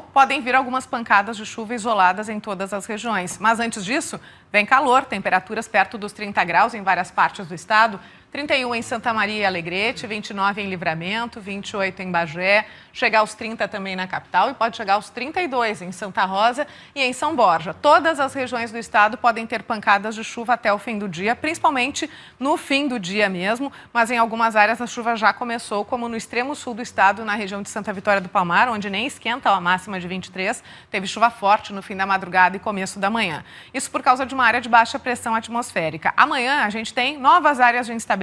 podem vir algumas pancadas de chuva isoladas em todas as regiões. Mas antes disso, vem calor, temperaturas perto dos 30 graus em várias partes do estado. 31 em Santa Maria e Alegrete, 29 em Livramento, 28 em Bagé, chegar aos 30 também na capital e pode chegar aos 32 em Santa Rosa e em São Borja. Todas as regiões do estado podem ter pancadas de chuva até o fim do dia, principalmente no fim do dia mesmo, mas em algumas áreas a chuva já começou, como no extremo sul do estado, na região de Santa Vitória do Palmar, onde nem esquenta a máxima de 23, teve chuva forte no fim da madrugada e começo da manhã. Isso por causa de uma área de baixa pressão atmosférica. Amanhã a gente tem novas áreas de instabilidade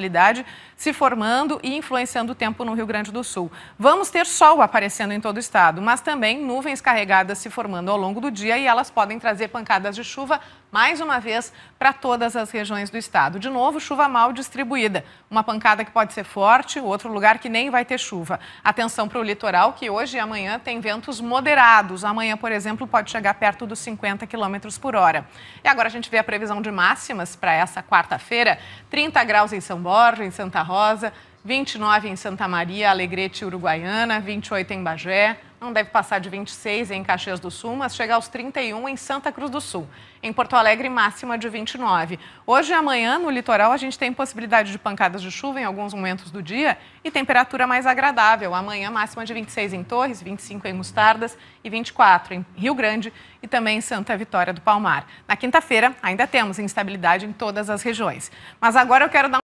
se formando e influenciando o tempo no Rio Grande do Sul. Vamos ter sol aparecendo em todo o estado, mas também nuvens carregadas se formando ao longo do dia e elas podem trazer pancadas de chuva mais uma vez para todas as regiões do estado. De novo, chuva mal distribuída. Uma pancada que pode ser forte, outro lugar que nem vai ter chuva. Atenção para o litoral, que hoje e amanhã tem ventos moderados. Amanhã, por exemplo, pode chegar perto dos 50 km por hora. E agora a gente vê a previsão de máximas para essa quarta-feira: 30 graus em São Borja, em Santa Rosa, 29 em Santa Maria, Alegrete, Uruguaiana, 28 em Bagé, não deve passar de 26 em Caxias do Sul, mas chega aos 31 em Santa Cruz do Sul. Em Porto Alegre, máxima de 29. Hoje e amanhã, no litoral, a gente tem possibilidade de pancadas de chuva em alguns momentos do dia e temperatura mais agradável. Amanhã, máxima de 26 em Torres, 25 em Mostardas e 24 em Rio Grande e também em Santa Vitória do Palmar. Na quinta-feira, ainda temos instabilidade em todas as regiões. Mas agora eu quero dar um